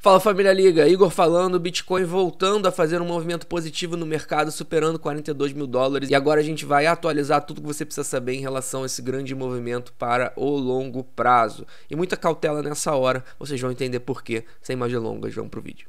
Fala família Liga, Igor falando, Bitcoin voltando a fazer um movimento positivo no mercado, superando 42 mil dólares. E agora a gente vai atualizar tudo que você precisa saber em relação a esse grande movimento para o longo prazo. E muita cautela nessa hora, vocês vão entender porquê. Sem mais delongas, vamos pro vídeo.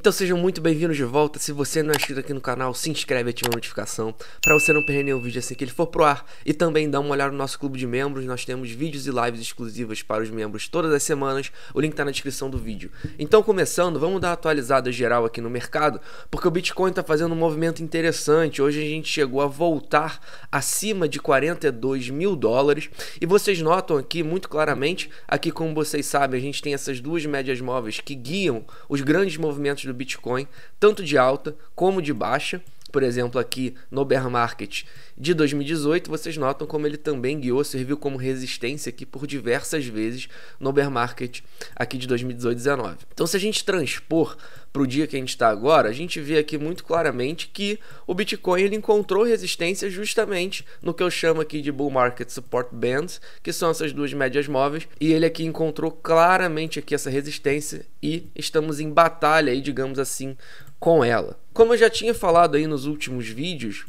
Então sejam muito bem-vindos de volta. Se você não é inscrito aqui no canal, se inscreve e ativa a notificação para você não perder nenhum vídeo assim que ele for pro ar. E também dá uma olhada no nosso clube de membros. Nós temos vídeos e lives exclusivas para os membros todas as semanas. O link tá na descrição do vídeo. Então, começando, vamos dar uma atualizada geral aqui no mercado, porque o Bitcoin tá fazendo um movimento interessante. Hoje a gente chegou a voltar acima de 42 mil dólares. E vocês notam aqui muito claramente, aqui como vocês sabem, a gente tem essas duas médias móveis que guiam os grandes movimentos do Bitcoin, tanto de alta como de baixa por exemplo, aqui no bear market de 2018, vocês notam como ele também guiou, serviu como resistência aqui por diversas vezes no bear market aqui de 2018-19. Então, se a gente transpor para o dia que a gente está agora, a gente vê aqui muito claramente que o Bitcoin ele encontrou resistência justamente no que eu chamo aqui de bull market support bands, que são essas duas médias móveis, e ele aqui encontrou claramente aqui essa resistência e estamos em batalha aí, digamos assim, com ela. Como eu já tinha falado aí nos últimos vídeos,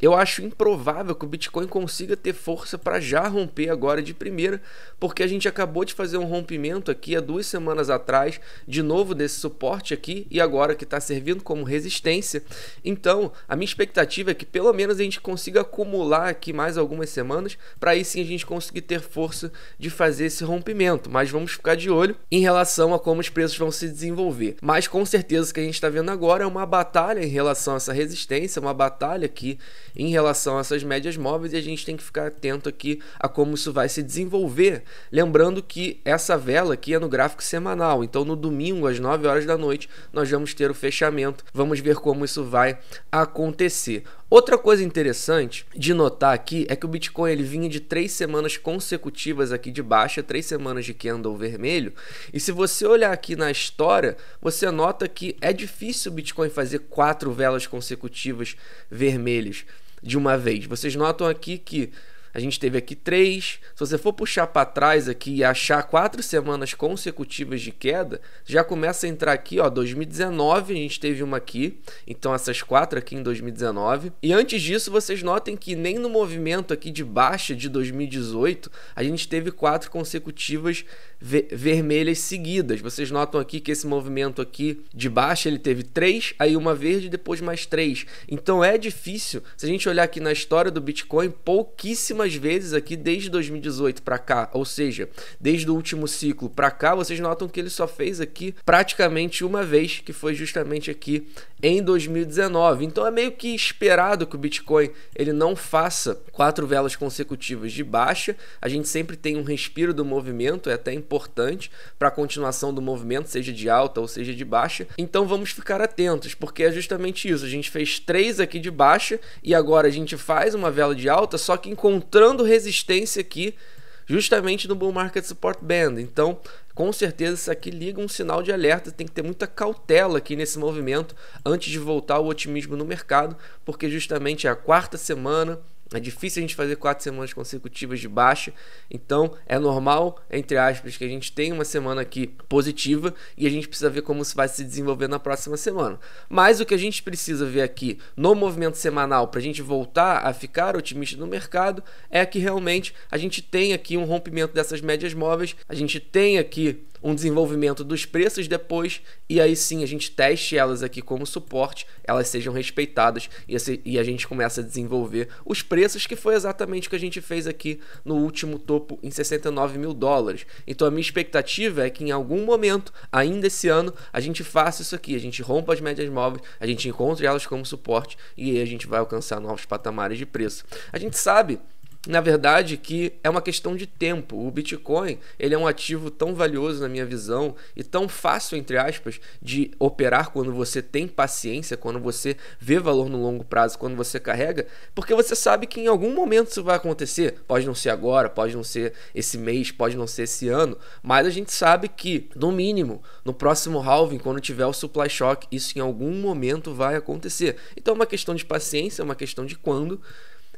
eu acho improvável que o Bitcoin consiga ter força para já romper agora de primeira, porque a gente acabou de fazer um rompimento aqui há duas semanas atrás, de novo desse suporte aqui e agora que está servindo como resistência. Então, a minha expectativa é que pelo menos a gente consiga acumular aqui mais algumas semanas, para aí sim a gente conseguir ter força de fazer esse rompimento. Mas vamos ficar de olho em relação a como os preços vão se desenvolver. Mas com certeza o que a gente está vendo agora é uma batalha em relação a essa resistência, uma batalha aqui em relação a essas médias móveis e a gente tem que ficar atento aqui a como isso vai se desenvolver. Lembrando que essa vela aqui é no gráfico semanal, então no domingo às 9 horas da noite nós vamos ter o fechamento, vamos ver como isso vai acontecer. Outra coisa interessante de notar aqui é que o Bitcoin ele vinha de três semanas consecutivas aqui de baixa, três semanas de candle vermelho. E se você olhar aqui na história, você nota que é difícil o Bitcoin fazer quatro velas consecutivas vermelhas de uma vez. Vocês notam aqui que a gente teve aqui três. Se você for puxar para trás aqui e achar quatro semanas consecutivas de queda, já começa a entrar aqui, ó, 2019 a gente teve uma aqui. Então essas quatro aqui em 2019. E antes disso, vocês notem que nem no movimento aqui de baixa de 2018, a gente teve quatro consecutivas vermelhas seguidas. Vocês notam aqui que esse movimento aqui de baixa, ele teve três, aí uma verde depois mais três. Então é difícil, se a gente olhar aqui na história do Bitcoin, pouquíssimas algumas vezes aqui desde 2018 para cá, ou seja, desde o último ciclo para cá, vocês notam que ele só fez aqui praticamente uma vez, que foi justamente aqui em 2019. Então é meio que esperado que o Bitcoin ele não faça quatro velas consecutivas de baixa. A gente sempre tem um respiro do movimento, é até importante para a continuação do movimento, seja de alta ou seja de baixa. Então vamos ficar atentos, porque é justamente isso. A gente fez três aqui de baixa e agora a gente faz uma vela de alta, só que encontrou encontrando resistência aqui justamente no Bull Market Support Band. Então, com certeza isso aqui liga um sinal de alerta, tem que ter muita cautela aqui nesse movimento antes de voltar o otimismo no mercado, porque justamente é a quarta semana é difícil a gente fazer quatro semanas consecutivas de baixa, então é normal, entre aspas, que a gente tenha uma semana aqui positiva e a gente precisa ver como isso vai se desenvolver na próxima semana. Mas o que a gente precisa ver aqui no movimento semanal para a gente voltar a ficar otimista no mercado é que realmente a gente tem aqui um rompimento dessas médias móveis, a gente tem aqui um desenvolvimento dos preços depois e aí sim a gente teste elas aqui como suporte, elas sejam respeitadas e, esse, e a gente começa a desenvolver os preços que foi exatamente o que a gente fez aqui no último topo em 69 mil dólares. Então a minha expectativa é que em algum momento, ainda esse ano, a gente faça isso aqui, a gente rompa as médias móveis, a gente encontre elas como suporte e aí a gente vai alcançar novos patamares de preço. A gente sabe na verdade que é uma questão de tempo. O Bitcoin, ele é um ativo tão valioso na minha visão e tão fácil entre aspas de operar quando você tem paciência, quando você vê valor no longo prazo, quando você carrega, porque você sabe que em algum momento isso vai acontecer. Pode não ser agora, pode não ser esse mês, pode não ser esse ano, mas a gente sabe que no mínimo, no próximo halving, quando tiver o supply shock, isso em algum momento vai acontecer. Então é uma questão de paciência, é uma questão de quando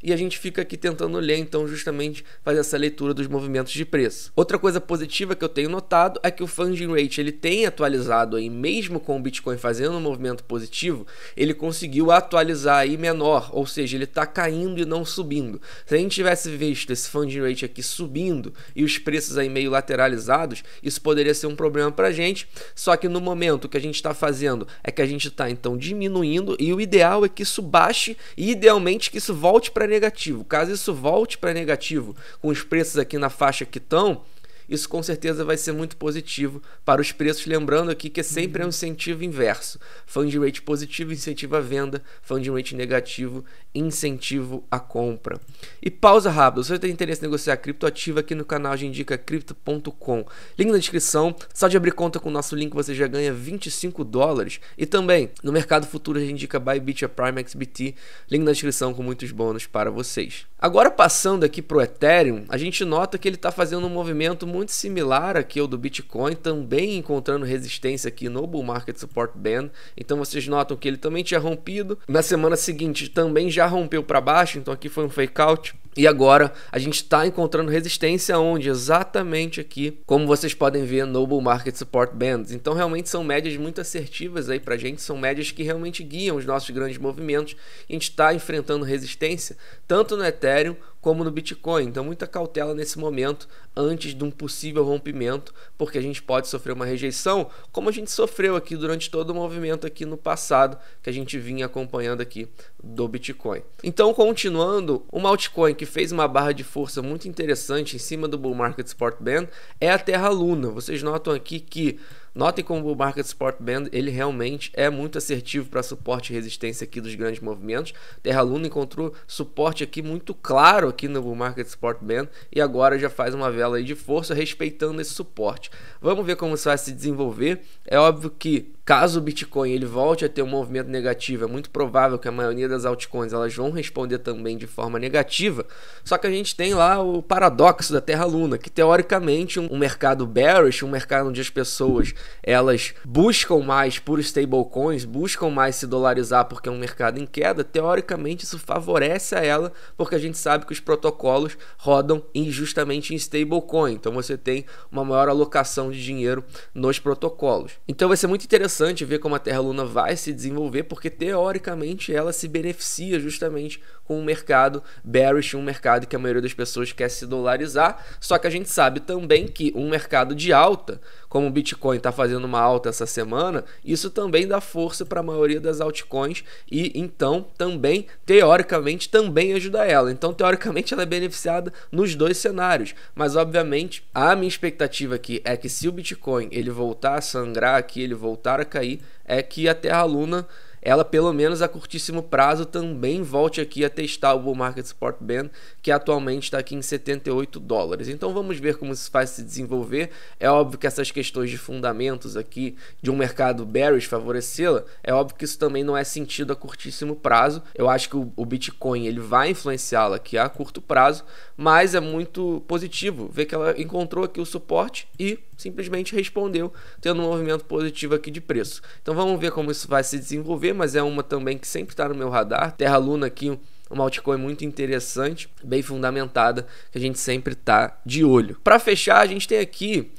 e a gente fica aqui tentando ler, então, justamente fazer essa leitura dos movimentos de preço. Outra coisa positiva que eu tenho notado é que o funding rate ele tem atualizado aí, mesmo com o Bitcoin fazendo um movimento positivo, ele conseguiu atualizar aí menor, ou seja, ele está caindo e não subindo. Se a gente tivesse visto esse funding rate aqui subindo e os preços aí meio lateralizados, isso poderia ser um problema para a gente. Só que no momento que a gente está fazendo é que a gente está então diminuindo e o ideal é que isso baixe e idealmente que isso volte para negativo. Caso isso volte para negativo com os preços aqui na faixa que estão, isso com certeza vai ser muito positivo para os preços, lembrando aqui que é sempre uhum. um incentivo inverso. Funding rate positivo incentiva a venda, funding rate negativo incentivo a compra. E pausa rápida, se você tem interesse em negociar cripto, ativa aqui no canal gente indica cripto.com. Link na descrição, só de abrir conta com o nosso link você já ganha 25 dólares. E também, no mercado futuro a gente indica Bybit, a Prime XBT, link na descrição com muitos bônus para vocês. Agora passando aqui para o Ethereum, a gente nota que ele está fazendo um movimento muito similar aqui ao do Bitcoin, também encontrando resistência aqui no Bull Market Support Band. Então vocês notam que ele também tinha rompido. Na semana seguinte também já rompeu para baixo, então aqui foi um fake out. E agora a gente está encontrando resistência onde? Exatamente aqui, como vocês podem ver no Bull Market Support Bands. Então realmente são médias muito assertivas aí para a gente, são médias que realmente guiam os nossos grandes movimentos. A gente está enfrentando resistência tanto no Ethereum como no Bitcoin. Então, muita cautela nesse momento antes de um possível rompimento, porque a gente pode sofrer uma rejeição, como a gente sofreu aqui durante todo o movimento aqui no passado que a gente vinha acompanhando aqui do Bitcoin. Então, continuando, uma altcoin que fez uma barra de força muito interessante em cima do Bull Market Sport Band é a Terra Luna. Vocês notam aqui que Notem como o Market Sport Band ele realmente é muito assertivo para suporte e resistência aqui dos grandes movimentos. Terra Luna encontrou suporte aqui muito claro aqui no Market Sport Band e agora já faz uma vela aí de força respeitando esse suporte. Vamos ver como isso vai se desenvolver. É óbvio que Caso o Bitcoin ele volte a ter um movimento negativo, é muito provável que a maioria das altcoins elas vão responder também de forma negativa. Só que a gente tem lá o paradoxo da Terra Luna, que teoricamente um mercado bearish, um mercado onde as pessoas elas buscam mais por stablecoins, buscam mais se dolarizar porque é um mercado em queda, teoricamente isso favorece a ela, porque a gente sabe que os protocolos rodam injustamente em stablecoin. Então você tem uma maior alocação de dinheiro nos protocolos. Então vai ser muito interessante interessante ver como a Terra Luna vai se desenvolver, porque teoricamente ela se beneficia justamente com um mercado bearish, um mercado que a maioria das pessoas quer se dolarizar. Só que a gente sabe também que um mercado de alta, como o Bitcoin está fazendo uma alta essa semana, isso também dá força para a maioria das altcoins e então também, teoricamente, também ajuda ela. Então, teoricamente, ela é beneficiada nos dois cenários. Mas, obviamente, a minha expectativa aqui é que se o Bitcoin ele voltar a sangrar aqui, ele voltar marca aí é que a Terra Luna, ela pelo menos a curtíssimo prazo também volte aqui a testar o Bull Market Support Band, que atualmente está aqui em 78 dólares. Então vamos ver como isso faz se desenvolver. É óbvio que essas questões de fundamentos aqui, de um mercado bearish favorecê-la, é óbvio que isso também não é sentido a curtíssimo prazo. Eu acho que o Bitcoin ele vai influenciá-la aqui a curto prazo, mas é muito positivo ver que ela encontrou aqui o suporte e simplesmente respondeu, tendo um movimento positivo aqui de preço. Então vamos ver como isso vai se desenvolver, mas é uma também que sempre está no meu radar. Terra Luna aqui, uma altcoin muito interessante, bem fundamentada, que a gente sempre está de olho. Para fechar, a gente tem aqui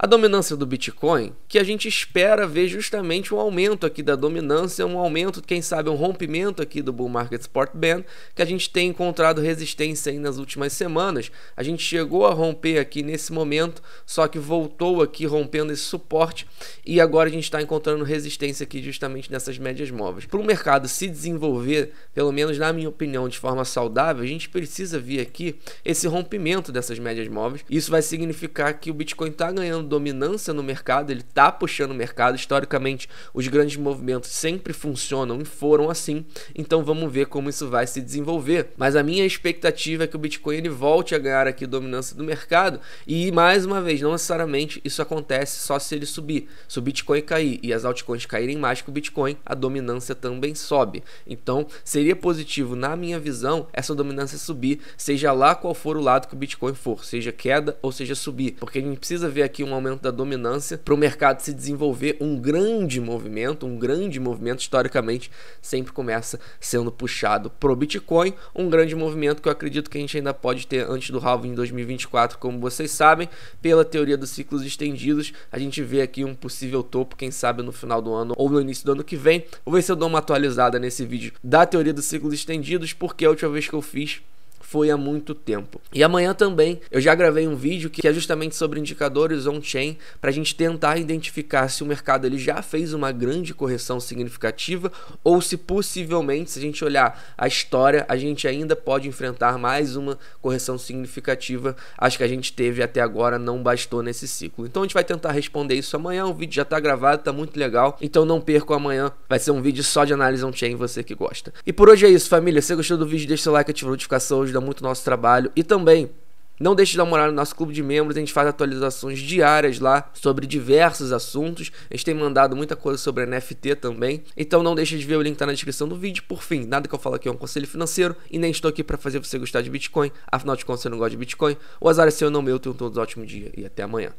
a dominância do Bitcoin, que a gente espera ver justamente um aumento aqui da dominância, um aumento, quem sabe, um rompimento aqui do bull market support band, que a gente tem encontrado resistência aí nas últimas semanas. A gente chegou a romper aqui nesse momento, só que voltou aqui rompendo esse suporte e agora a gente está encontrando resistência aqui justamente nessas médias móveis. Para o mercado se desenvolver, pelo menos na minha opinião, de forma saudável, a gente precisa vir aqui esse rompimento dessas médias móveis. Isso vai significar que o Bitcoin está ganhando dominância no mercado, ele está puxando o mercado. Historicamente, os grandes movimentos sempre funcionam e foram assim. Então vamos ver como isso vai se desenvolver. Mas a minha expectativa é que o Bitcoin ele volte a ganhar aqui dominância do mercado e mais uma vez, não necessariamente isso acontece só se ele subir. Se o Bitcoin cair e as altcoins caírem mais que o Bitcoin, a dominância também sobe. Então, seria positivo na minha visão essa dominância subir, seja lá qual for o lado que o Bitcoin for, seja queda ou seja subir, porque a gente precisa ver aqui uma aumento da dominância para o mercado se desenvolver um grande movimento, um grande movimento historicamente sempre começa sendo puxado pro Bitcoin, um grande movimento que eu acredito que a gente ainda pode ter antes do halving em 2024, como vocês sabem, pela teoria dos ciclos estendidos, a gente vê aqui um possível topo, quem sabe no final do ano ou no início do ano que vem. Vou ver se eu dou uma atualizada nesse vídeo da teoria dos ciclos estendidos, porque a última vez que eu fiz foi há muito tempo. E amanhã também eu já gravei um vídeo que é justamente sobre indicadores on-chain para a gente tentar identificar se o mercado ele já fez uma grande correção significativa ou se possivelmente, se a gente olhar a história, a gente ainda pode enfrentar mais uma correção significativa. Acho que a gente teve até agora não bastou nesse ciclo. Então a gente vai tentar responder isso amanhã. O vídeo já está gravado, está muito legal. Então não perca amanhã. Vai ser um vídeo só de análise on-chain, você que gosta. E por hoje é isso, família. Se gostou do vídeo, deixa o like, ativa a notificação ajuda muito o nosso trabalho. E também, não deixe de dar uma olhada no nosso clube de membros, a gente faz atualizações diárias lá sobre diversos assuntos. A gente tem mandado muita coisa sobre NFT também. Então não deixe de ver o link tá na descrição do vídeo. Por fim, nada que eu falo aqui é um conselho financeiro e nem estou aqui para fazer você gostar de Bitcoin. Afinal de contas, você não gosta de Bitcoin. O azar é seu, não meu. Tenham todos um ótimo dia e até amanhã.